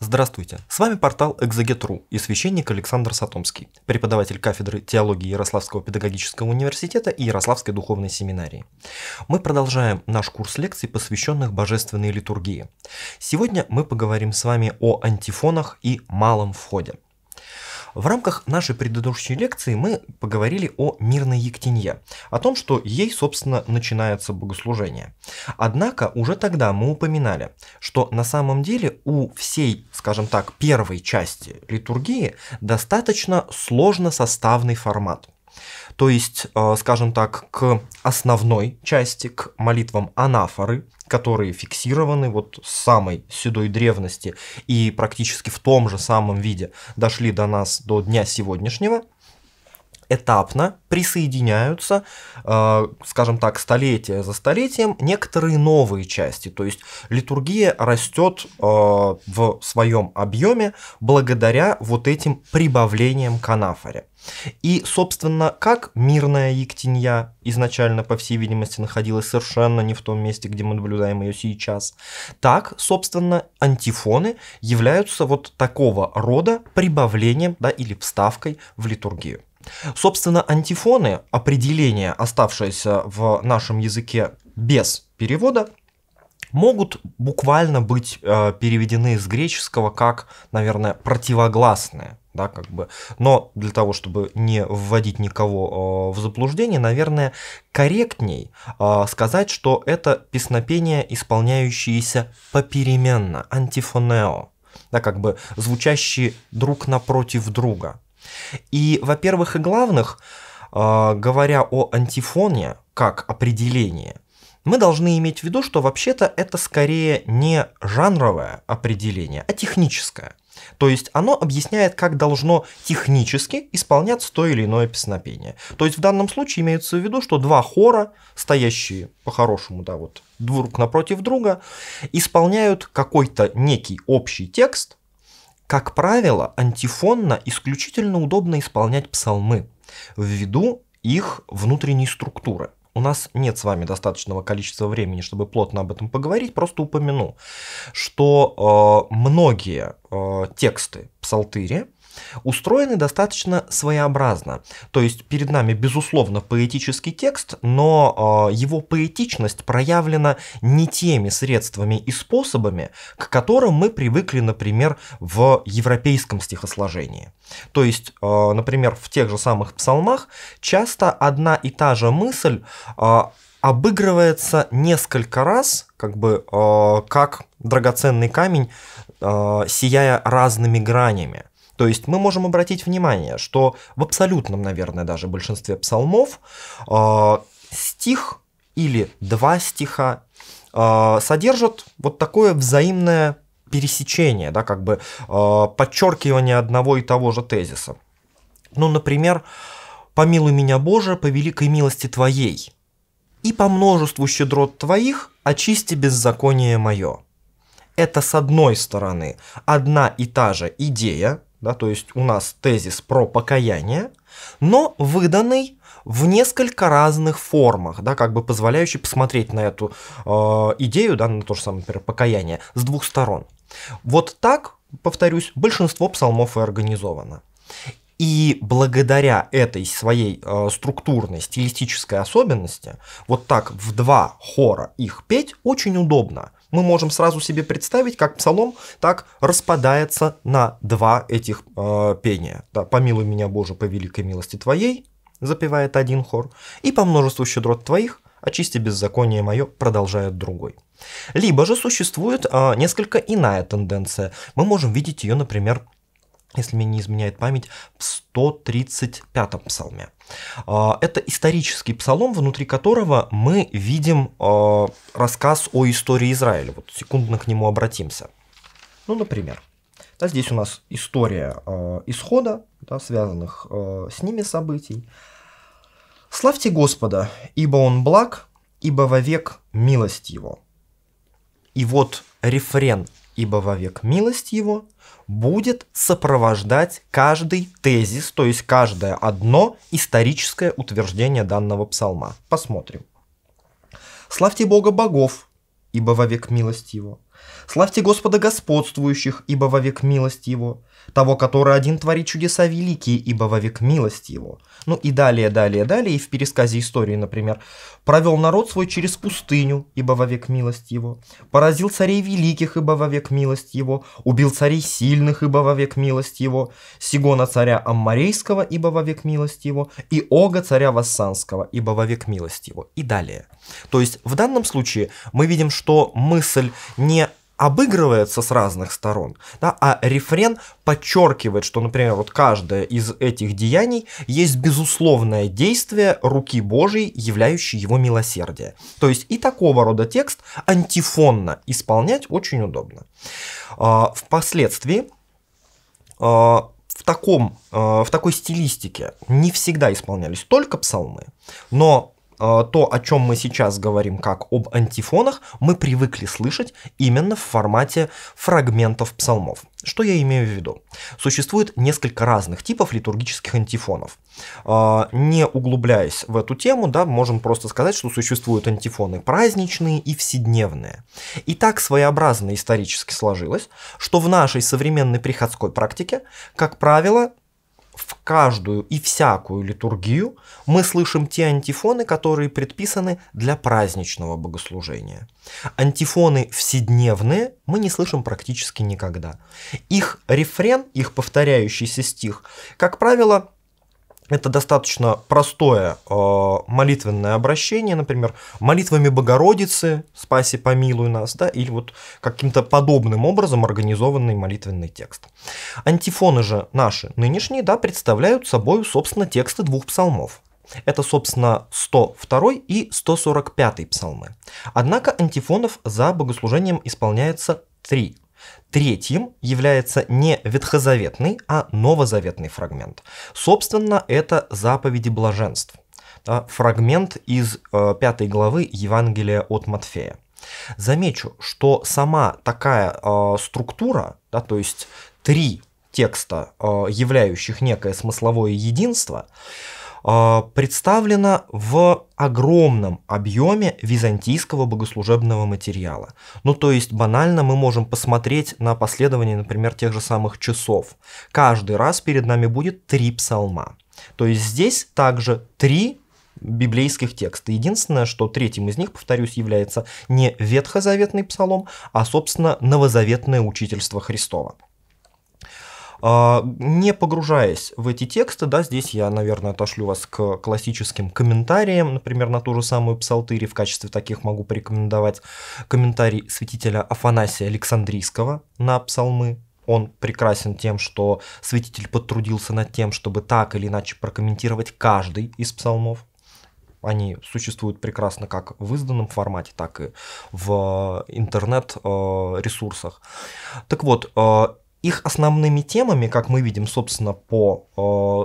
Здравствуйте, с вами портал Экзагет.ру и священник Александр Сатомский, преподаватель кафедры теологии Ярославского педагогического университета и Ярославской духовной семинарии. Мы продолжаем наш курс лекций, посвященных божественной литургии. Сегодня мы поговорим с вами о антифонах и малом входе – в рамках нашей предыдущей лекции мы поговорили о мирной Ектенье, о том, что ей, собственно, начинается богослужение. Однако уже тогда мы упоминали, что на самом деле у всей, скажем так, первой части литургии достаточно сложно составный формат – то есть, э, скажем так, к основной части, к молитвам анафоры, которые фиксированы вот с самой седой древности и практически в том же самом виде дошли до нас до дня сегодняшнего – этапно присоединяются, э, скажем так, столетие за столетием, некоторые новые части. То есть литургия растет э, в своем объеме благодаря вот этим прибавлениям к анафоре. И, собственно, как мирная Ектинья изначально, по всей видимости, находилась совершенно не в том месте, где мы наблюдаем ее сейчас, так, собственно, антифоны являются вот такого рода прибавлением да, или вставкой в литургию. Собственно, антифоны, определение, оставшееся в нашем языке без перевода, могут буквально быть э, переведены из греческого как, наверное, противогласные. Да, как бы. Но для того, чтобы не вводить никого э, в заблуждение, наверное, корректней э, сказать, что это песнопение исполняющееся попеременно, антифонео, да, как бы звучащие друг напротив друга. И, во-первых, и главных, а, говоря о антифоне как определение, мы должны иметь в виду, что вообще-то это скорее не жанровое определение, а техническое. То есть оно объясняет, как должно технически исполняться то или иное песнопение. То есть в данном случае имеется в виду, что два хора, стоящие по-хорошему, да, вот друг напротив друга, исполняют какой-то некий общий текст, как правило, антифонно исключительно удобно исполнять псалмы, ввиду их внутренней структуры. У нас нет с вами достаточного количества времени, чтобы плотно об этом поговорить, просто упомяну, что э, многие э, тексты псалтыри устроены достаточно своеобразно. То есть перед нами, безусловно, поэтический текст, но а, его поэтичность проявлена не теми средствами и способами, к которым мы привыкли, например, в европейском стихосложении. То есть, а, например, в тех же самых псалмах часто одна и та же мысль а, обыгрывается несколько раз, как бы э, как драгоценный камень, э, сияя разными гранями. То есть мы можем обратить внимание, что в абсолютном, наверное, даже большинстве псалмов э, стих или два стиха э, содержат вот такое взаимное пересечение, да, как бы э, подчеркивание одного и того же тезиса. Ну, например, «Помилуй меня, Боже, по великой милости Твоей, и по множеству щедрот Твоих очисти беззаконие мое». Это с одной стороны одна и та же идея, да, то есть у нас тезис про покаяние, но выданный в несколько разных формах, да, как бы позволяющий посмотреть на эту э, идею, да, на то же самое, например, покаяние, с двух сторон. Вот так, повторюсь, большинство псалмов и организовано. И благодаря этой своей э, структурной, стилистической особенности, вот так в два хора их петь очень удобно мы можем сразу себе представить, как псалом так распадается на два этих э, пения. Да, «Помилуй меня, Боже, по великой милости Твоей», запевает один хор, и «По множеству щедрот Твоих, очисти беззаконие мое», продолжает другой. Либо же существует э, несколько иная тенденция. Мы можем видеть ее, например, если мне не изменяет память, в 135-м псалме. А, это исторический псалом, внутри которого мы видим а, рассказ о истории Израиля. Вот секундно к нему обратимся. Ну, например, да, здесь у нас история а, исхода, да, связанных с ними событий. «Славьте Господа, ибо Он благ, ибо вовек милость Его». И вот рефрен «Ибо вовек милость Его» – будет сопровождать каждый тезис, то есть каждое одно историческое утверждение данного псалма. Посмотрим. «Славьте Бога богов, ибо вовек милость его. Славьте Господа господствующих, ибо вовек милость Его. Того, который один творит чудеса великие, ибо вовек милость Его. Ну и далее, далее, далее, и в пересказе истории, например. Провел народ свой через пустыню, ибо вовек милость Его. Поразил царей великих, ибо вовек милость Его. Убил царей сильных, ибо вовек милость Его. Сигона царя Аммарейского, ибо вовек милость Его. И Ога царя Вассанского, ибо вовек милость Его. И далее. То есть в данном случае мы видим, что мысль не обыгрывается с разных сторон, да, а рефрен подчеркивает, что, например, вот каждое из этих деяний есть безусловное действие руки Божьей, являющей его милосердие. То есть и такого рода текст антифонно исполнять очень удобно. А, впоследствии а, в, таком, а, в такой стилистике не всегда исполнялись только псалмы, но а, то, о чем мы сейчас говорим как об антифонах, мы привыкли слышать именно в формате фрагментов псалмов. Что я имею в виду? Существует несколько разных типов литургических антифонов. А, не углубляясь в эту тему, да, можем просто сказать, что существуют антифоны праздничные и вседневные. И так своеобразно исторически сложилось, что в нашей современной приходской практике, как правило, в каждую и всякую литургию мы слышим те антифоны, которые предписаны для праздничного богослужения. Антифоны вседневные мы не слышим практически никогда. Их рефрен, их повторяющийся стих, как правило, это достаточно простое э, молитвенное обращение, например, молитвами Богородицы «Спаси, помилуй нас», да, или вот каким-то подобным образом организованный молитвенный текст. Антифоны же наши нынешние, да, представляют собой, собственно, тексты двух псалмов. Это, собственно, 102 и 145 псалмы. Однако антифонов за богослужением исполняется три Третьим является не ветхозаветный, а новозаветный фрагмент. Собственно, это заповеди блаженств. фрагмент из э, пятой главы Евангелия от Матфея. Замечу, что сама такая э, структура, да, то есть три текста, э, являющих некое смысловое единство, Э, представлена в огромном объеме византийского богослужебного материала. Ну то есть банально мы можем посмотреть на последование, например, тех же самых часов. Каждый раз перед нами будет три псалма. То есть здесь также три библейских текста. Единственное, что третьим из них, повторюсь, является не ветхозаветный псалом, а, собственно, новозаветное учительство Христова. А, не погружаясь в эти тексты, да, здесь я, наверное, отошлю вас к классическим комментариям, например, на ту же самую псалтырь, в качестве таких могу порекомендовать комментарий святителя Афанасия Александрийского на псалмы он прекрасен тем, что святитель потрудился над тем, чтобы так или иначе прокомментировать каждый из псалмов. Они существуют прекрасно как в изданном формате, так и в э, интернет-ресурсах. Э, так вот, э, их основными темами, как мы видим, собственно, по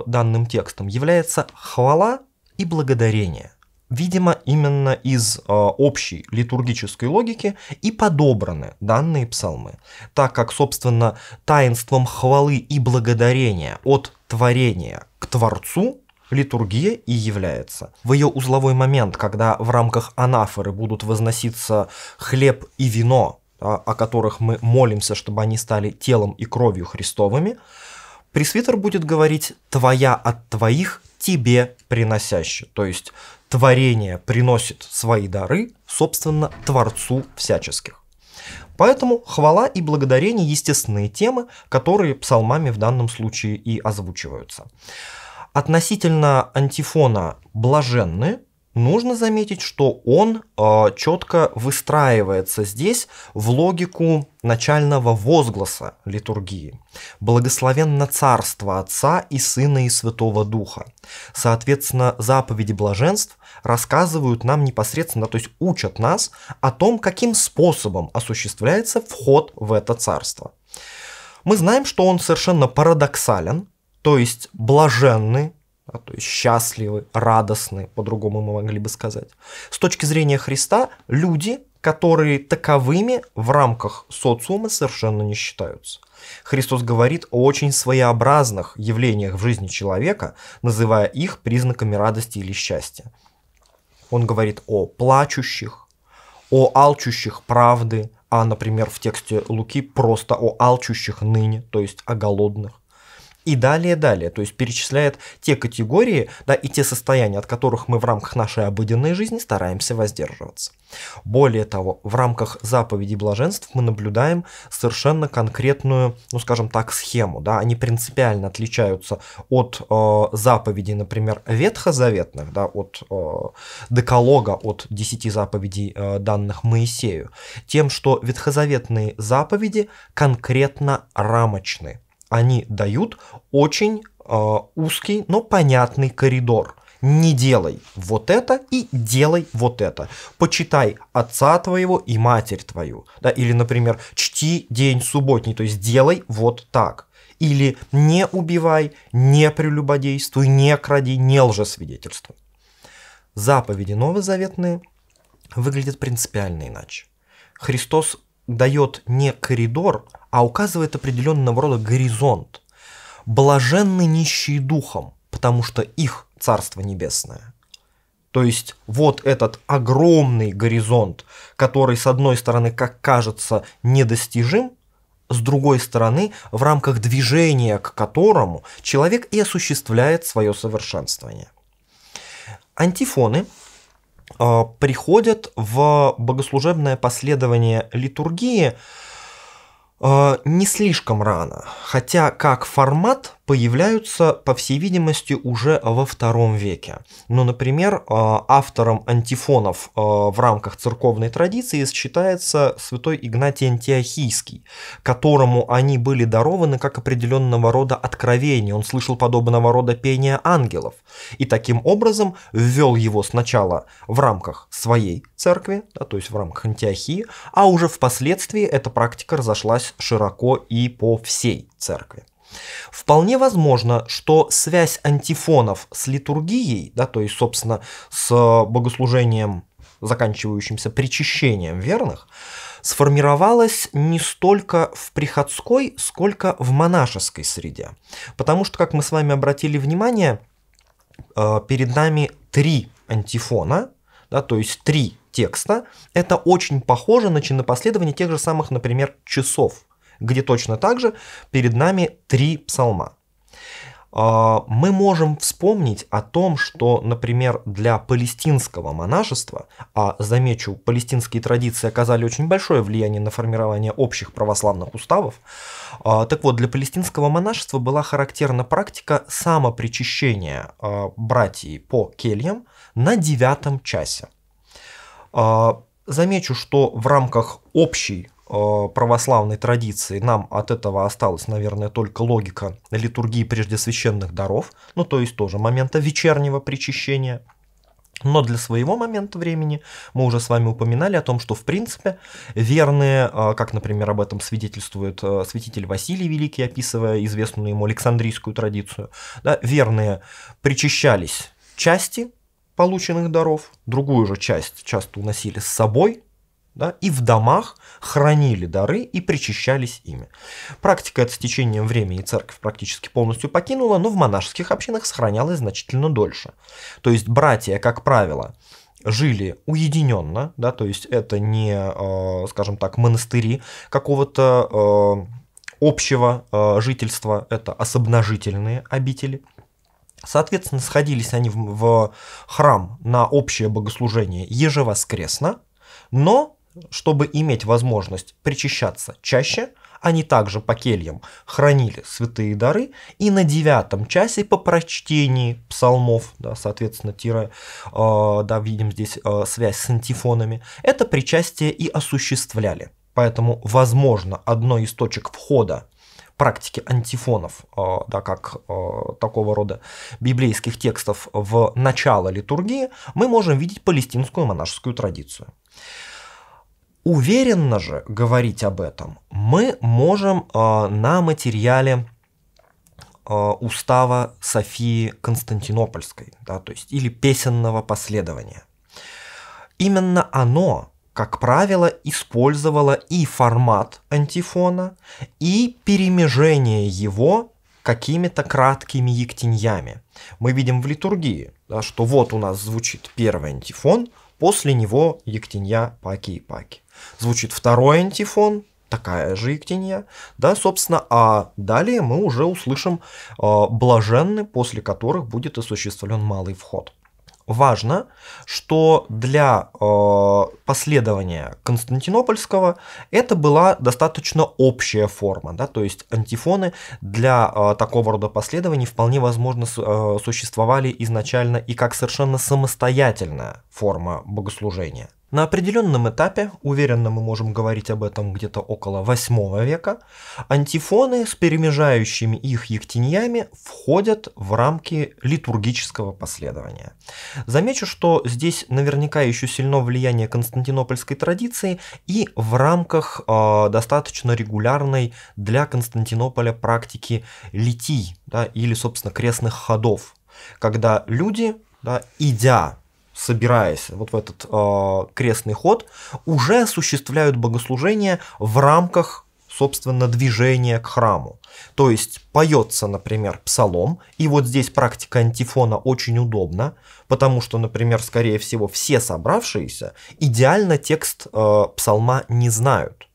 э, данным текстам, является хвала и благодарение. Видимо, именно из э, общей литургической логики и подобраны данные псалмы, так как, собственно, таинством хвалы и благодарения от творения к Творцу литургия и является. В ее узловой момент, когда в рамках анафоры будут возноситься хлеб и вино о которых мы молимся, чтобы они стали телом и кровью Христовыми, пресвитер будет говорить «твоя от твоих тебе приносящий». То есть творение приносит свои дары, собственно, Творцу всяческих. Поэтому хвала и благодарение – естественные темы, которые псалмами в данном случае и озвучиваются. Относительно антифона «блаженны» Нужно заметить, что он э, а, четко выстраивается здесь в логику начального возгласа литургии. «Благословенно царство Отца и Сына и Святого Духа». Соответственно, заповеди блаженств рассказывают нам непосредственно, то есть учат нас о том, каким способом осуществляется вход в это царство. Мы знаем, что он совершенно парадоксален, то есть блаженный да, то есть счастливы, радостны, по-другому мы могли бы сказать. С точки зрения Христа, люди, которые таковыми в рамках социума совершенно не считаются. Христос говорит о очень своеобразных явлениях в жизни человека, называя их признаками радости или счастья. Он говорит о плачущих, о алчущих правды, а, например, в тексте Луки просто о алчущих ныне, то есть о голодных и далее, далее. То есть перечисляет те категории да, и те состояния, от которых мы в рамках нашей обыденной жизни стараемся воздерживаться. Более того, в рамках заповедей блаженств мы наблюдаем совершенно конкретную, ну скажем так, схему. Да? Они принципиально отличаются от э, заповедей, например, ветхозаветных, да, от э, деколога, от десяти заповедей, э, данных Моисею, тем, что ветхозаветные заповеди конкретно рамочные они дают очень э, узкий, но понятный коридор. Не делай вот это и делай вот это. Почитай отца твоего и матерь твою. Да? Или, например, чти день субботний, то есть делай вот так. Или не убивай, не прелюбодействуй, не кради, не лжесвидетельствуй. Заповеди новозаветные выглядят принципиально иначе. Христос дает не коридор, а указывает определенного рода горизонт. Блаженны нищие духом, потому что их Царство Небесное. То есть вот этот огромный горизонт, который с одной стороны, как кажется, недостижим, с другой стороны, в рамках движения к которому человек и осуществляет свое совершенствование. Антифоны э, приходят в богослужебное последование литургии, а, не слишком рано. Хотя как формат появляются, по всей видимости, уже во втором веке. Ну, например, а, автором антифонов а, в рамках церковной традиции считается святой Игнатий Антиохийский, которому они были дарованы как определенного рода откровение. Он слышал подобного рода пение ангелов и таким образом ввел его сначала в рамках своей церкви, да, то есть в рамках Антиохии, а уже впоследствии эта практика разошлась широко и по всей церкви. Вполне возможно, что связь антифонов с литургией, да, то есть, собственно, с богослужением, заканчивающимся причащением верных, сформировалась не столько в приходской, сколько в монашеской среде. Потому что, как мы с вами обратили внимание, э, перед нами три антифона, да, то есть три текста, это очень похоже на чинопоследование тех же самых, например, часов – где точно так же перед нами три псалма. А, мы можем вспомнить о том, что, например, для палестинского монашества, а замечу, палестинские традиции оказали очень большое влияние на формирование общих православных уставов, а, так вот, для палестинского монашества была характерна практика самопричищения а, братьев по кельям на девятом часе. Замечу, что в рамках общей Э, православной традиции нам от этого осталась, наверное, только логика литургии прежде священных даров, ну то есть тоже момента вечернего причащения. Но для своего момента времени мы уже с вами упоминали о том, что в принципе верные, э, как, например, об этом свидетельствует э, святитель Василий Великий, описывая известную ему Александрийскую традицию, да, верные причащались части полученных даров, другую же часть часто уносили с собой, да, и в домах хранили дары и причащались ими. Практика это с течением времени церковь практически полностью покинула, но в монашеских общинах сохранялась значительно дольше. То есть братья, как правило, жили уединенно, да, то есть это не, э, скажем так, монастыри какого-то э, общего э, жительства, это особножительные обители – Соответственно, сходились они в, в храм на общее богослужение ежевоскресно, но чтобы иметь возможность причащаться чаще, они также по кельям хранили святые дары, и на девятом часе по прочтении псалмов, да, соответственно, тире, э, да, видим здесь э, связь с антифонами, это причастие и осуществляли. Поэтому, возможно, одной из точек входа практики антифонов, э, да, как э, такого рода библейских текстов в начало литургии, мы можем видеть палестинскую монашескую традицию. Уверенно же говорить об этом мы можем э, на материале э, устава Софии Константинопольской, да, то есть или песенного последования. Именно оно, как правило, использовало и формат антифона, и перемежение его какими-то краткими ектеньями. Мы видим в литургии, да, что вот у нас звучит первый антифон, после него ектенья паки и паки. Звучит второй антифон, такая же иктинья, да, собственно, а далее мы уже услышим э, блаженны, после которых будет осуществлен малый вход. Важно, что для э, последования Константинопольского это была достаточно общая форма, да, то есть антифоны для э, такого рода последований вполне возможно э, существовали изначально и как совершенно самостоятельная форма богослужения. На определенном этапе, уверенно мы можем говорить об этом где-то около 8 века, антифоны с перемежающими их ектиньями входят в рамки литургического последования. Замечу, что здесь наверняка еще сильно влияние константинопольской традиции и в рамках э, достаточно регулярной для Константинополя практики литий да, или, собственно, крестных ходов, когда люди, да, идя собираясь вот в этот э, крестный ход, уже осуществляют богослужение в рамках, собственно, движения к храму. То есть поется, например, псалом, и вот здесь практика антифона очень удобна, потому что, например, скорее всего, все собравшиеся идеально текст э, псалма не знают.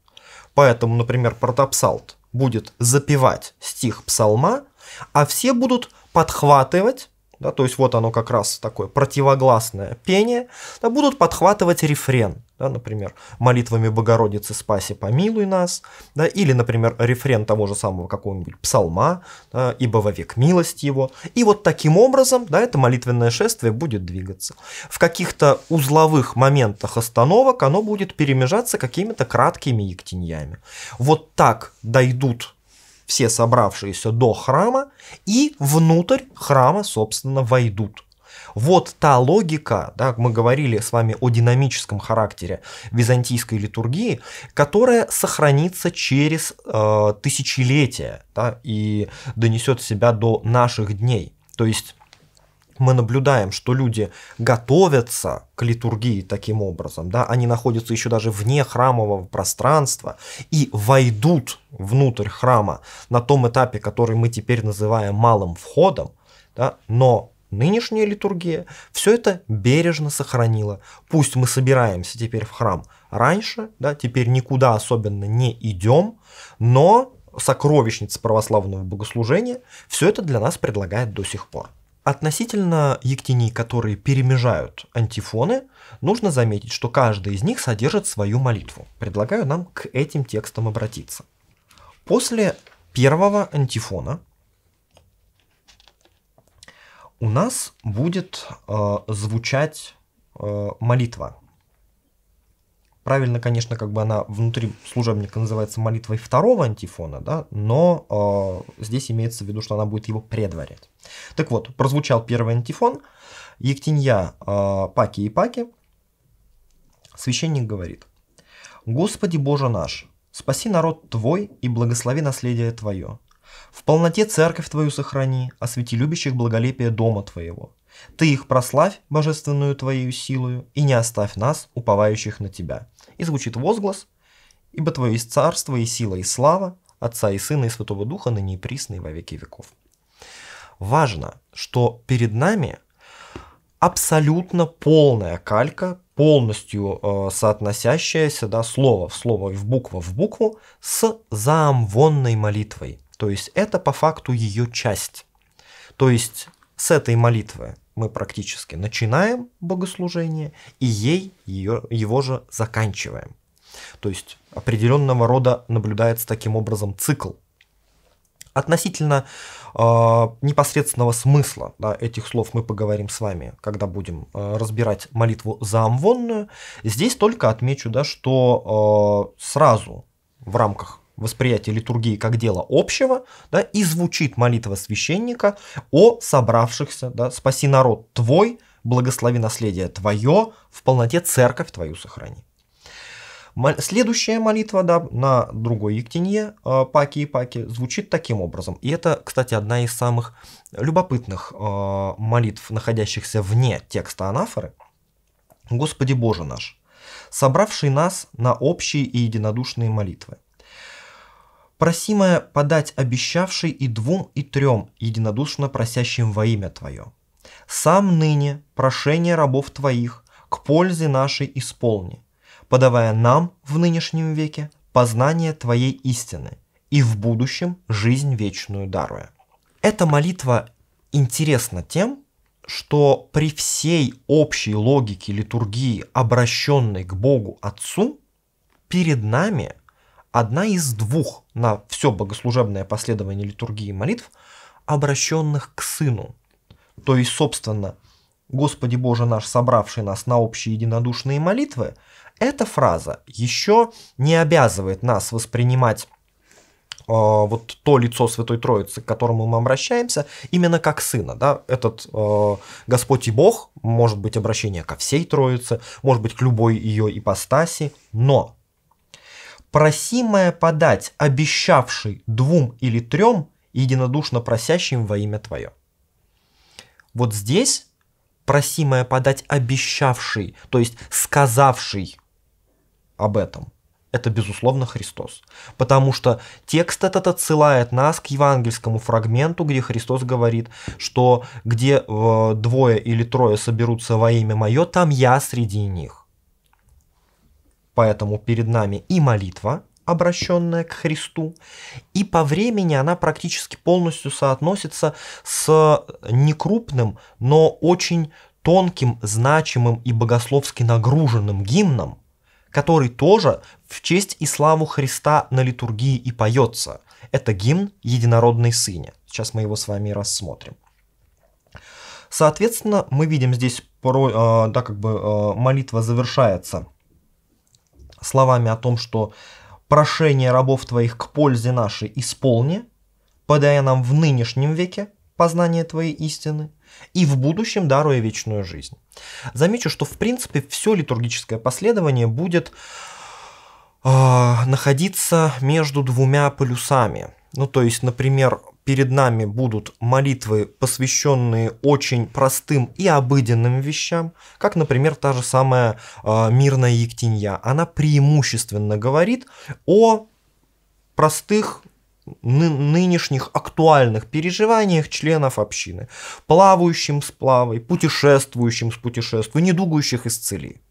Поэтому, например, протопсалт будет запевать стих псалма, а все будут подхватывать да, то есть вот оно как раз такое противогласное пение, да, будут подхватывать рефрен, да, например, молитвами Богородицы «Спаси, помилуй нас», да, или, например, рефрен того же самого какого-нибудь псалма, да, «Ибо вовек милость его». И вот таким образом да, это молитвенное шествие будет двигаться. В каких-то узловых моментах остановок оно будет перемежаться какими-то краткими ектиньями. Вот так дойдут все собравшиеся до храма и внутрь храма, собственно, войдут. Вот та логика, да, мы говорили с вами о динамическом характере византийской литургии, которая сохранится через э, тысячелетия да, и донесет себя до наших дней. То есть мы наблюдаем, что люди готовятся к литургии таким образом, да, они находятся еще даже вне храмового пространства и войдут внутрь храма на том этапе, который мы теперь называем малым входом, да, но нынешняя литургия все это бережно сохранила. Пусть мы собираемся теперь в храм раньше, да, теперь никуда особенно не идем, но сокровищница православного богослужения все это для нас предлагает до сих пор. Относительно ектений, которые перемежают антифоны, нужно заметить, что каждый из них содержит свою молитву. Предлагаю нам к этим текстам обратиться. После первого антифона у нас будет э, звучать э, молитва, Правильно, конечно, как бы она внутри служебника называется молитвой второго антифона, да, но э, здесь имеется в виду, что она будет его предварять. Так вот, прозвучал первый антифон. Ектинья, э, Паки и Паки. Священник говорит. «Господи Боже наш, спаси народ Твой и благослови наследие Твое. В полноте церковь Твою сохрани, освети любящих благолепие дома Твоего. Ты их прославь, божественную твою силою, и не оставь нас, уповающих на тебя. И звучит возглас, ибо твое есть царство и сила и слава, Отца и Сына и Святого Духа, ныне и присно во веки веков. Важно, что перед нами абсолютно полная калька, полностью э, соотносящаяся да, слово в слово и в букву в букву с заамвонной молитвой. То есть это по факту ее часть. То есть с этой молитвы мы практически начинаем богослужение и ей ее, его же заканчиваем. То есть определенного рода наблюдается таким образом цикл. Относительно э, непосредственного смысла да, этих слов мы поговорим с вами, когда будем э, разбирать молитву за амвонную. Здесь только отмечу, да, что э, сразу в рамках восприятие литургии как дело общего, да, и звучит молитва священника о собравшихся, да, спаси народ твой, благослови наследие твое, в полноте церковь твою сохрани. Следующая молитва да, на другой ектенье э, Паки и Паки звучит таким образом. И это, кстати, одна из самых любопытных э, молитв, находящихся вне текста анафоры. «Господи Боже наш, собравший нас на общие и единодушные молитвы, просимая подать обещавший и двум, и трем, единодушно просящим во имя Твое. Сам ныне прошение рабов Твоих к пользе нашей исполни, подавая нам в нынешнем веке познание Твоей истины и в будущем жизнь вечную даруя. Эта молитва интересна тем, что при всей общей логике литургии, обращенной к Богу Отцу, перед нами – одна из двух на все богослужебное последование литургии молитв, обращенных к Сыну. То есть, собственно, «Господи Боже наш, собравший нас на общие единодушные молитвы», эта фраза еще не обязывает нас воспринимать а, вот то лицо Святой Троицы, к которому мы обращаемся, именно как Сына. Да? Этот э, Господь и Бог может быть обращение ко всей Троице, может быть к любой ее ипостаси, но просимое подать, обещавший двум или трем, единодушно просящим во имя Твое. Вот здесь просимое подать обещавший, то есть сказавший об этом, это, безусловно, Христос. Потому что текст этот отсылает нас к евангельскому фрагменту, где Христос говорит, что где э, двое или трое соберутся во имя Мое, там я среди них. Поэтому перед нами и молитва, обращенная к Христу, и по времени она практически полностью соотносится с некрупным, но очень тонким, значимым и богословски нагруженным гимном, который тоже в честь и славу Христа на литургии и поется. Это гимн «Единородный Сыне». Сейчас мы его с вами рассмотрим. Соответственно, мы видим здесь, порой, э, да, как бы э, молитва завершается – словами о том, что «прошение рабов твоих к пользе нашей исполни, подая нам в нынешнем веке познание твоей истины, и в будущем даруя вечную жизнь». Замечу, что в принципе все литургическое последование будет э, находиться между двумя полюсами. Ну, то есть, например, перед нами будут молитвы, посвященные очень простым и обыденным вещам, как, например, та же самая э, мирная Ектинья. Она преимущественно говорит о простых ны нынешних актуальных переживаниях членов общины, плавающим с плавой, путешествующим с путешествуя, недугающих исцели.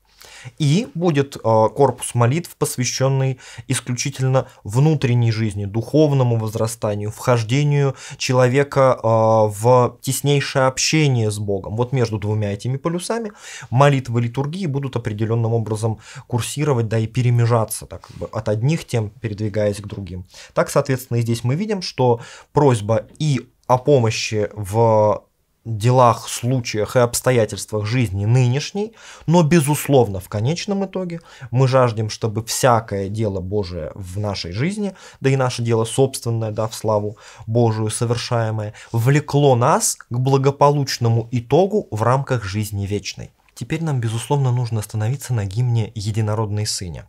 И будет а, корпус молитв, посвященный исключительно внутренней жизни, духовному возрастанию, вхождению человека а, в теснейшее общение с Богом. Вот между двумя этими полюсами молитвы литургии будут определенным образом курсировать, да и перемежаться так, как бы, от одних тем, передвигаясь к другим. Так, соответственно, и здесь мы видим, что просьба и о помощи в делах, случаях и обстоятельствах жизни нынешней, но, безусловно, в конечном итоге мы жаждем, чтобы всякое дело Божие в нашей жизни, да и наше дело собственное, да, в славу Божию совершаемое, влекло нас к благополучному итогу в рамках жизни вечной. Теперь нам, безусловно, нужно остановиться на гимне «Единородный сыне».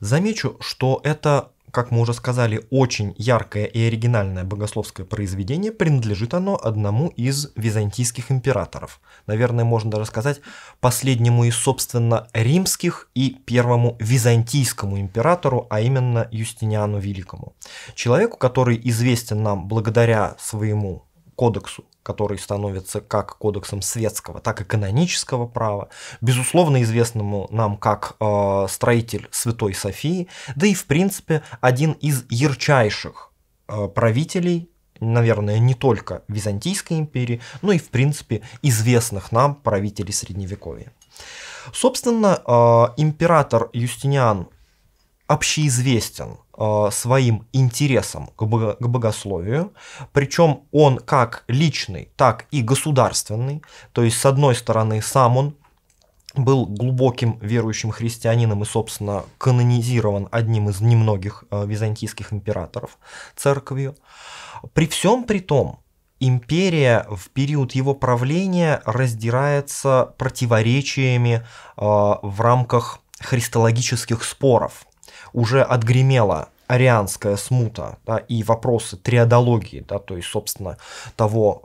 Замечу, что это как мы уже сказали, очень яркое и оригинальное богословское произведение, принадлежит оно одному из византийских императоров. Наверное, можно даже сказать, последнему из, собственно, римских и первому византийскому императору, а именно Юстиниану Великому. Человеку, который известен нам благодаря своему кодексу который становится как кодексом светского, так и канонического права, безусловно известному нам как э, строитель Святой Софии, да и в принципе один из ярчайших э, правителей, наверное, не только Византийской империи, но и в принципе известных нам правителей Средневековья. Собственно, э, император Юстиниан общеизвестен э, своим интересом к, богословию, причем он как личный, так и государственный, то есть с одной стороны сам он был глубоким верующим христианином и, собственно, канонизирован одним из немногих э, византийских императоров церковью. При всем при том, империя в период его правления раздирается противоречиями э, в рамках христологических споров – уже отгремела арианская смута да, и вопросы триадологии, да, то есть, собственно, того,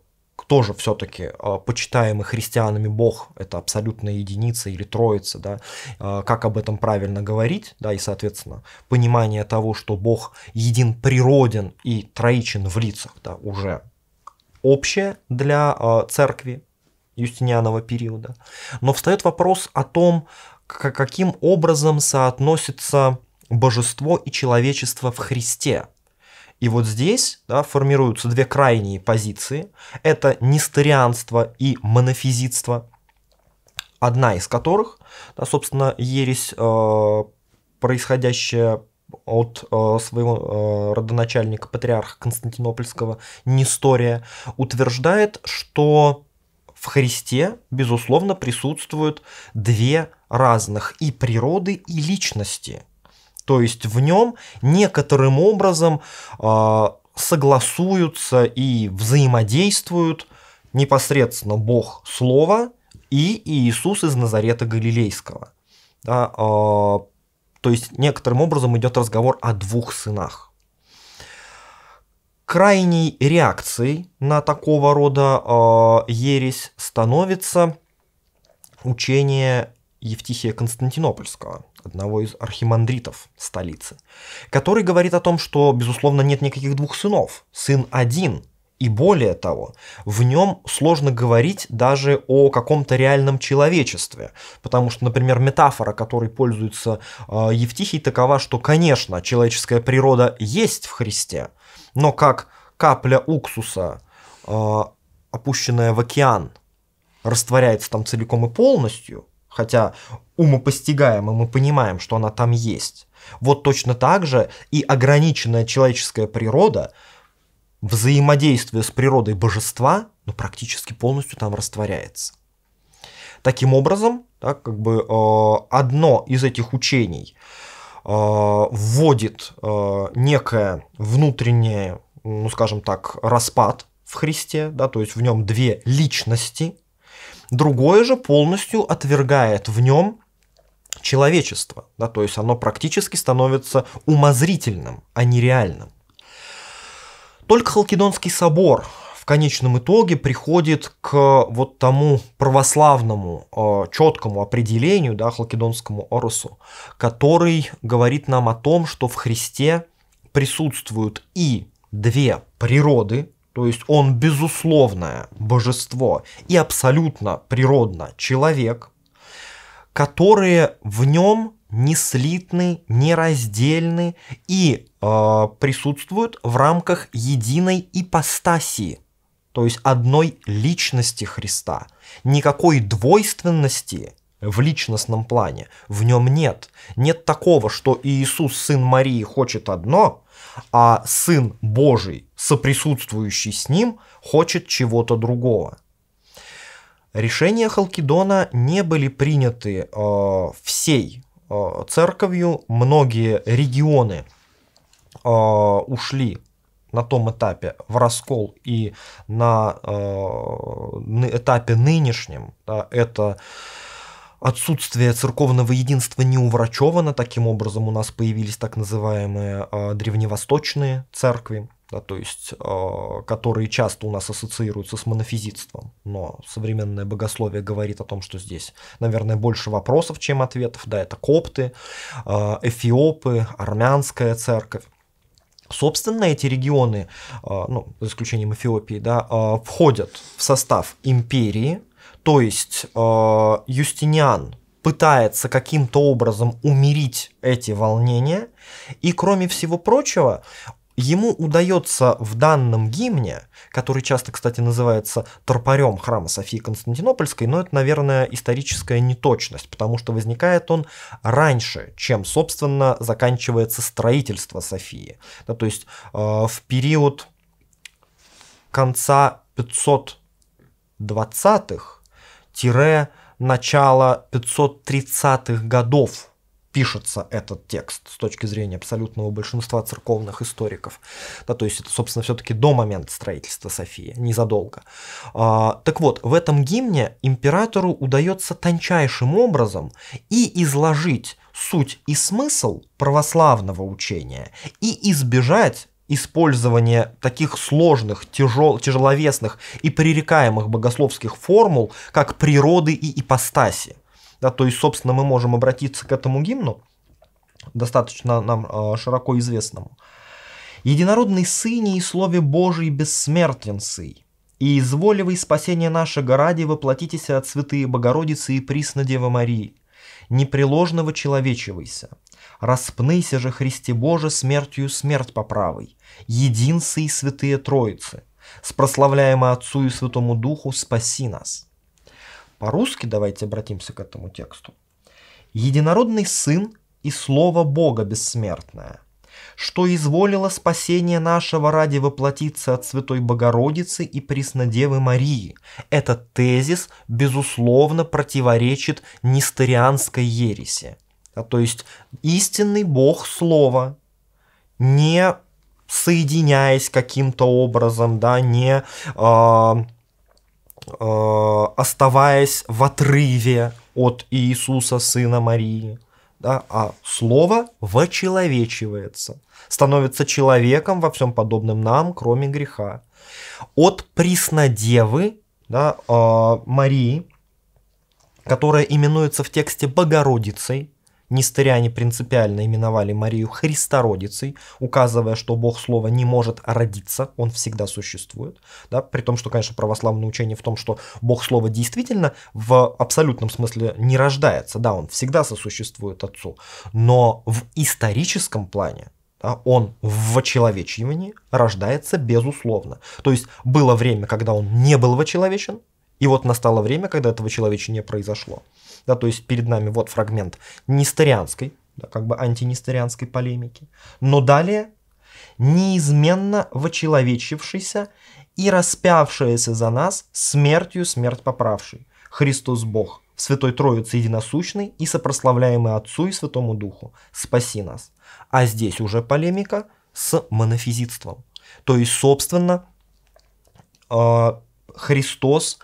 а, кто же все-таки а, почитаемый христианами Бог, это абсолютная единица или троица, да, а, как об этом правильно говорить, да, и, соответственно, понимание того, что Бог един природен и троичен в лицах, да, уже общее для церкви юстинианного периода. Но встает вопрос о том, каким образом соотносится божество и человечество в Христе. И вот здесь да, формируются две крайние позиции. Это нестерианство и монофизитство, одна из которых, да, собственно, ересь, э, происходящая от э, своего э, родоначальника, патриарха Константинопольского Нестория, утверждает, что в Христе, безусловно, присутствуют две разных и природы, и личности. То есть в нем некоторым образом э, согласуются и взаимодействуют непосредственно Бог Слова и Иисус из Назарета Галилейского. Да, э, то есть некоторым образом идет разговор о двух сынах. Крайней реакцией на такого рода э, ересь становится учение Евтихия Константинопольского, одного из архимандритов столицы, который говорит о том, что, безусловно, нет никаких двух сынов, сын один, и более того, в нем сложно говорить даже о каком-то реальном человечестве, потому что, например, метафора, которой пользуется э, Евтихий, такова, что, конечно, человеческая природа есть в Христе, но как капля уксуса, э, опущенная в океан, растворяется там целиком и полностью, хотя умопостигаемо мы понимаем, что она там есть. Вот точно так же и ограниченная человеческая природа, взаимодействие с природой божества, ну, практически полностью там растворяется. Таким образом, так, как бы э, одно из этих учений – Э, вводит э, некое внутреннее, ну скажем так, распад в Христе, да, то есть в нем две личности, другое же полностью отвергает в нем человечество, да, то есть оно практически становится умозрительным, а не реальным. Только Халкидонский собор конечном итоге приходит к вот тому православному э, четкому определению, да, халкидонскому орусу, который говорит нам о том, что в Христе присутствуют и две природы, то есть он безусловное божество и абсолютно природно человек, которые в нем не слитны, не раздельны и э, присутствуют в рамках единой ипостасии – то есть одной личности Христа. Никакой двойственности в личностном плане в нем нет. Нет такого, что Иисус, сын Марии, хочет одно, а сын Божий, соприсутствующий с ним, хочет чего-то другого. Решения Халкидона не были приняты э, всей э, церковью, многие регионы э, ушли на том этапе в раскол и на, э, на этапе нынешнем да, это отсутствие церковного единства не уврачевано, таким образом у нас появились так называемые э, древневосточные церкви, да, то есть, э, которые часто у нас ассоциируются с монофизитством, но современное богословие говорит о том, что здесь, наверное, больше вопросов, чем ответов, да, это копты, э, эфиопы, армянская церковь, Собственно, эти регионы, э, ну, за исключением Эфиопии, да, э, входят в состав империи, то есть э, Юстиниан пытается каким-то образом умерить эти волнения, и кроме всего прочего, Ему удается в данном гимне, который часто, кстати, называется торпарем храма Софии Константинопольской, но это, наверное, историческая неточность, потому что возникает он раньше, чем, собственно, заканчивается строительство Софии. Да, то есть э, в период конца 520-х начала 530-х годов пишется этот текст с точки зрения абсолютного большинства церковных историков. Да, то есть это, собственно, все-таки до момента строительства Софии, незадолго. А, так вот, в этом гимне императору удается тончайшим образом и изложить суть и смысл православного учения, и избежать использование таких сложных, тяжел, тяжеловесных и пререкаемых богословских формул, как природы и ипостаси. Да, то есть, собственно, мы можем обратиться к этому гимну, достаточно нам а, широко известному. «Единородный Сыне и Слове Божий бессмертен сый, и изволивай спасение наше ради воплотитесь от Святые Богородицы и Присно Девы Марии, непреложного человечивайся, распныйся же Христе Боже смертью смерть по единцы и святые Троицы, с прославляемо Отцу и Святому Духу спаси нас». По-русски давайте обратимся к этому тексту. «Единородный Сын и Слово Бога бессмертное, что изволило спасение нашего ради воплотиться от Святой Богородицы и Преснодевы Марии. Этот тезис, безусловно, противоречит нестерианской ереси. А то есть истинный Бог Слова, не соединяясь каким-то образом, да, не э, Э, оставаясь в отрыве от Иисуса, сына Марии, да, а слово вочеловечивается, становится человеком во всем подобным нам, кроме греха. От приснодевы да, э, Марии, которая именуется в тексте Богородицей, Нестериане принципиально именовали Марию Христородицей, указывая, что Бог Слова не может родиться, он всегда существует. Да? При том, что, конечно, православное учение в том, что Бог Слова действительно в абсолютном смысле не рождается, да, он всегда сосуществует Отцу, но в историческом плане да, он в человечивании рождается безусловно. То есть было время, когда он не был вочеловечен, и вот настало время, когда этого человечения произошло да, то есть перед нами вот фрагмент нестерианской, да, как бы антинестерианской полемики, но далее неизменно вочеловечившийся и распявшаяся за нас смертью смерть поправший, Христос Бог, Святой Троице Единосущный и сопрославляемый Отцу и Святому Духу, спаси нас. А здесь уже полемика с монофизитством. То есть, собственно, э, Христос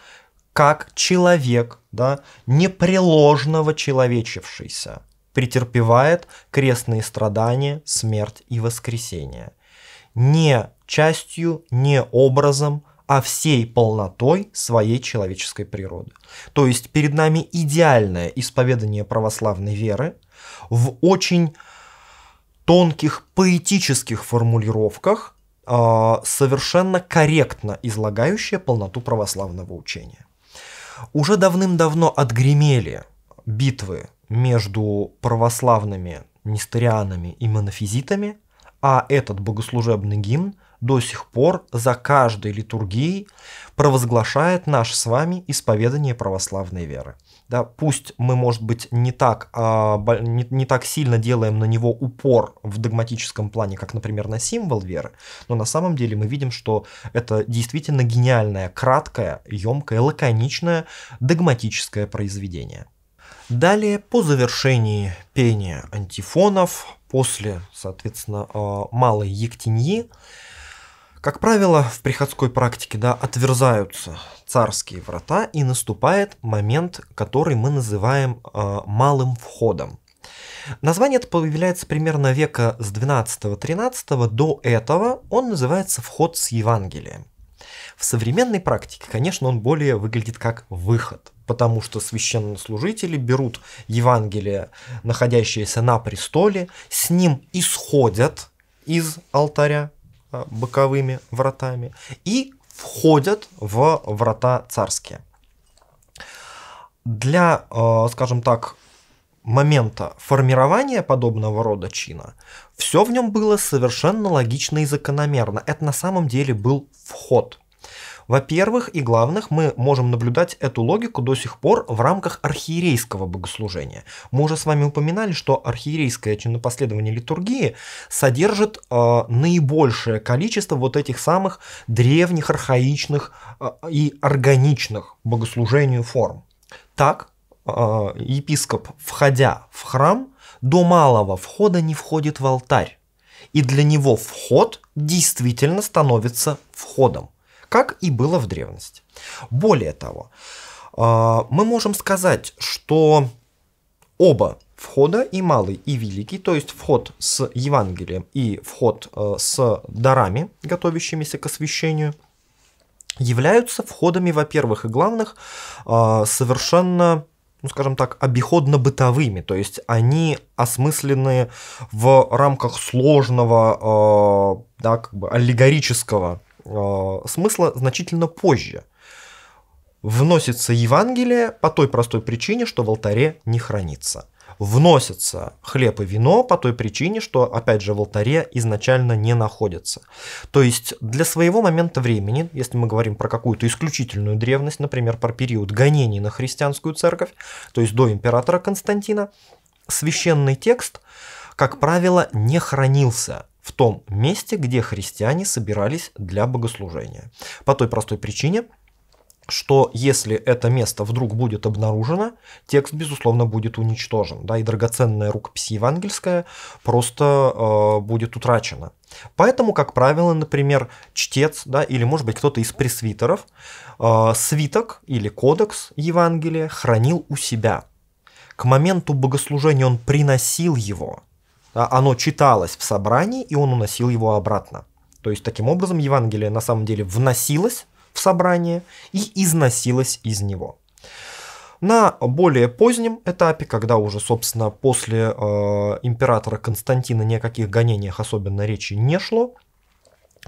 как человек, да, непреложного человечившийся, претерпевает крестные страдания, смерть и воскресение. Не частью, не образом, а всей полнотой своей человеческой природы. То есть перед нами идеальное исповедание православной веры в очень тонких поэтических формулировках, а, совершенно корректно излагающее полноту православного учения. Уже давным-давно отгремели битвы между православными несторианами и монофизитами, а этот богослужебный гимн до сих пор за каждой литургией провозглашает наше с вами исповедание православной веры да, пусть мы, может быть, не так, а, не, не так сильно делаем на него упор в догматическом плане, как, например, на символ веры, но на самом деле мы видим, что это действительно гениальное, краткое, емкое, лаконичное догматическое произведение. Далее, по завершении пения антифонов, после, соответственно, а, малой ектеньи, как правило, в приходской практике да, отверзаются царские врата, и наступает момент, который мы называем э, малым входом. Название это появляется примерно века с 12-13, до этого он называется «Вход с Евангелием». В современной практике, конечно, он более выглядит как выход, потому что священнослужители берут Евангелие, находящееся на престоле, с ним исходят из алтаря, Э, боковыми вратами и входят в врата царские. Для, э, скажем так, момента формирования подобного рода чина, все в нем было совершенно логично и закономерно. Это на самом деле был вход. Во-первых и главных, мы можем наблюдать эту логику до сих пор в рамках архиерейского богослужения. Мы уже с вами упоминали, что архиерейское чинопоследование литургии содержит э, наибольшее количество вот этих самых древних, архаичных э, и органичных богослужению форм. Так, э, епископ, входя в храм, до малого входа не входит в алтарь. И для него вход действительно становится входом как и было в древности. Более того, а, мы можем сказать, что оба входа, и малый, и великий, то есть вход с Евангелием и вход э, с дарами, готовящимися к освящению, являются входами, во-первых, и главных, а, совершенно ну, скажем так, обиходно-бытовыми, то есть они осмыслены в рамках сложного, э, да, как бы аллегорического Э, смысла значительно позже. Вносится Евангелие по той простой причине, что в алтаре не хранится. Вносятся хлеб и вино по той причине, что, опять же, в алтаре изначально не находятся. То есть для своего момента времени, если мы говорим про какую-то исключительную древность, например, про период гонений на христианскую церковь, то есть до императора Константина, священный текст, как правило, не хранился в том месте, где христиане собирались для богослужения. По той простой причине, что если это место вдруг будет обнаружено, текст, безусловно, будет уничтожен, да, и драгоценная рукопись евангельская просто э, будет утрачена. Поэтому, как правило, например, чтец, да, или, может быть, кто-то из пресвитеров, э, свиток или кодекс Евангелия хранил у себя. К моменту богослужения он приносил его – а, оно читалось в собрании, и он уносил его обратно. То есть таким образом Евангелие на самом деле вносилось в собрание и износилось из него. На более позднем этапе, когда уже, собственно, после э, императора Константина ни о каких гонениях особенно речи не шло,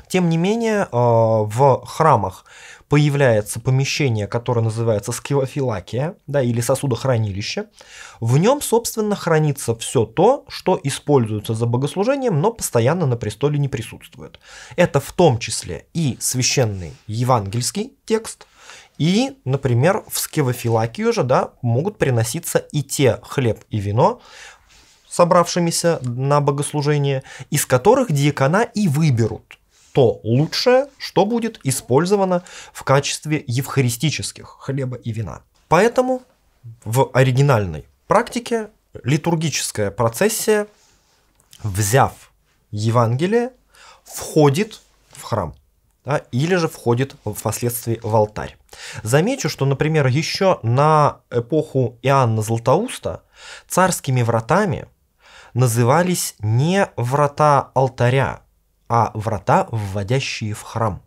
тем не менее, э, в храмах появляется помещение, которое называется скилофилакия, да, или сосудохранилище. В нем, собственно, хранится все то, что используется за богослужением, но постоянно на престоле не присутствует. Это в том числе и священный евангельский текст, и, например, в скевофилакию же, да, могут приноситься и те хлеб и вино, собравшимися на богослужение, из которых диакона и выберут то лучшее, что будет использовано в качестве евхаристических хлеба и вина. Поэтому в оригинальной практике литургическая процессия, взяв Евангелие, входит в храм да, или же входит впоследствии в алтарь. Замечу, что, например, еще на эпоху Иоанна Златоуста царскими вратами назывались не врата алтаря, а врата, вводящие в храм.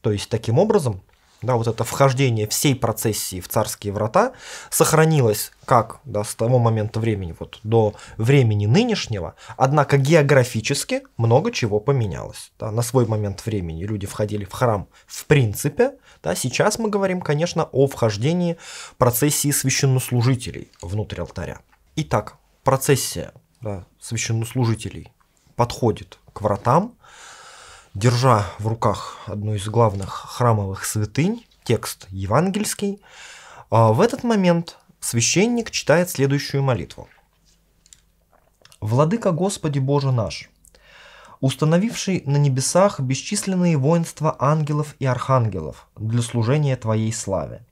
То есть таким образом, да, вот это вхождение всей процессии в царские врата сохранилось как да, с того момента времени вот, до времени нынешнего, однако географически много чего поменялось. Да. На свой момент времени люди входили в храм в принципе, да, сейчас мы говорим, конечно, о вхождении процессии священнослужителей внутрь алтаря. Итак, процессия да, священнослужителей подходит к вратам, держа в руках одну из главных храмовых святынь, текст евангельский. А в этот момент священник читает следующую молитву. «Владыка Господи Боже наш, установивший на небесах бесчисленные воинства ангелов и архангелов для служения Твоей славе,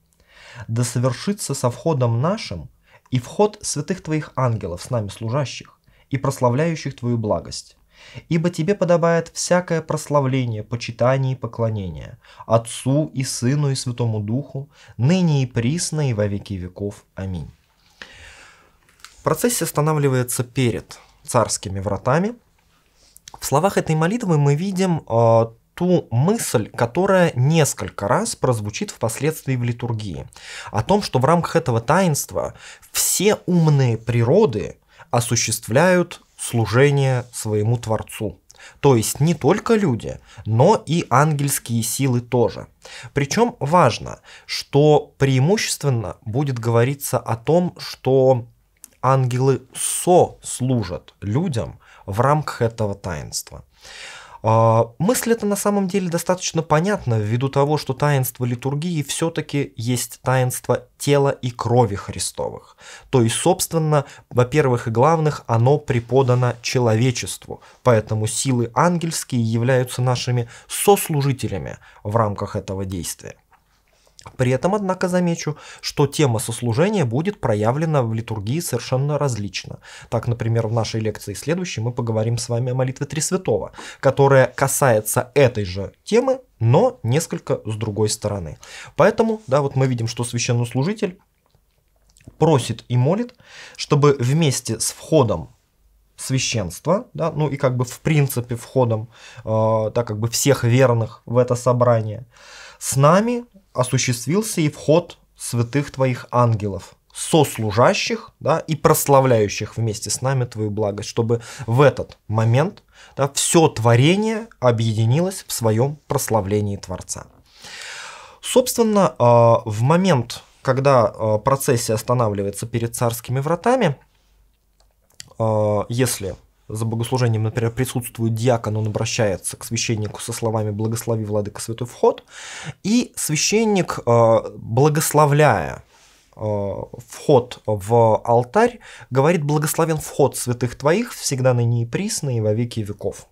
да совершится со входом нашим и вход святых Твоих ангелов с нами служащих и прославляющих Твою благость, Ибо тебе подобает всякое прославление, почитание и поклонение Отцу и Сыну и Святому Духу, ныне и присно и во веки веков. Аминь. Процессия останавливается перед царскими вратами. В словах этой молитвы мы видим э, ту мысль, которая несколько раз прозвучит впоследствии в литургии, о том, что в рамках этого таинства все умные природы осуществляют служение своему Творцу. То есть не только люди, но и ангельские силы тоже. Причем важно, что преимущественно будет говориться о том, что ангелы со служат людям в рамках этого таинства. А, мысль эта на самом деле достаточно понятна ввиду того, что таинство литургии все-таки есть таинство тела и крови Христовых. То есть, собственно, во-первых и главных, оно преподано человечеству, поэтому силы ангельские являются нашими сослужителями в рамках этого действия. При этом, однако, замечу, что тема сослужения будет проявлена в литургии совершенно различно. Так, например, в нашей лекции следующей мы поговорим с вами о молитве Тресвятого, которая касается этой же темы, но несколько с другой стороны. Поэтому, да, вот мы видим, что священнослужитель просит и молит, чтобы вместе с входом священства, да, ну и как бы в принципе входом, э, так как бы всех верных в это собрание, с нами осуществился и вход святых твоих ангелов, сослужащих да, и прославляющих вместе с нами твою благость, чтобы в этот момент да, все творение объединилось в своем прославлении Творца. Собственно, а, в момент, когда а, процессия останавливается перед царскими вратами, а, если за богослужением, например, присутствует диакон, он обращается к священнику со словами «благослови, владыка, святой вход», и священник, э, благословляя э, вход в алтарь, говорит «благословен вход святых твоих, всегда ныне и присно, и во веки веков».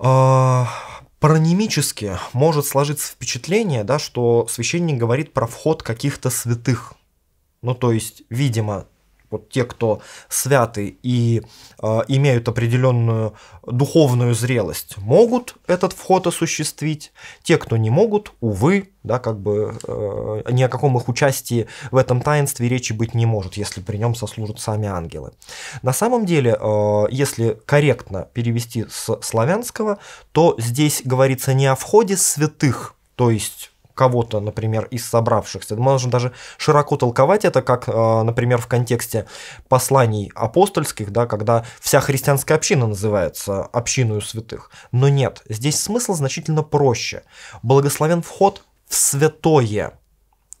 Э, паранимически может сложиться впечатление, да, что священник говорит про вход каких-то святых. Ну, то есть, видимо, вот те, кто святы и э, имеют определенную духовную зрелость, могут этот вход осуществить. Те, кто не могут, увы, да, как бы э, ни о каком их участии в этом таинстве речи быть не может, если при нем сослужат сами ангелы. На самом деле, э, если корректно перевести с славянского, то здесь говорится не о входе святых, то есть кого-то, например, из собравшихся. Мы можем даже широко толковать это, как, э, например, в контексте посланий апостольских, да, когда вся христианская община называется общиной святых. Но нет, здесь смысл значительно проще. Благословен вход в святое,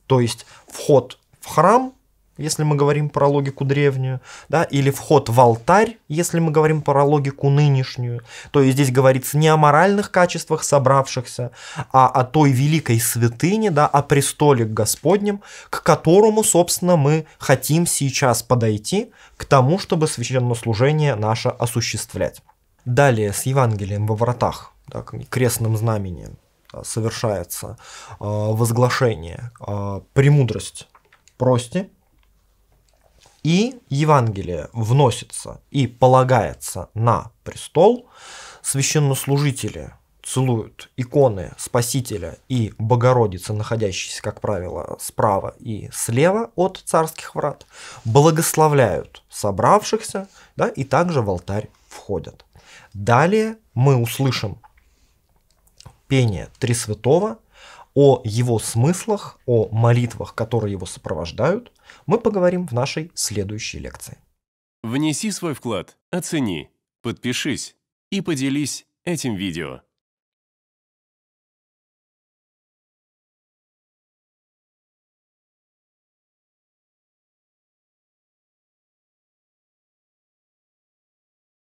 то есть вход в храм – если мы говорим про логику древнюю, да, или вход в алтарь, если мы говорим про логику нынешнюю. То есть здесь говорится не о моральных качествах собравшихся, а о той великой святыне, да, о престоле Господнем, к которому, собственно, мы хотим сейчас подойти, к тому, чтобы священнослужение наше осуществлять. Далее с Евангелием во вратах, да, крестным знамением а, совершается э, возглашение э, «Премудрость прости, и Евангелие вносится и полагается на престол. Священнослужители целуют иконы Спасителя и Богородицы, находящиеся, как правило, справа и слева от царских врат, благословляют собравшихся, да, и также в алтарь входят. Далее мы услышим пение Тресвятого, о его смыслах, о молитвах, которые его сопровождают, мы поговорим в нашей следующей лекции. Внеси свой вклад, оцени, подпишись и поделись этим видео.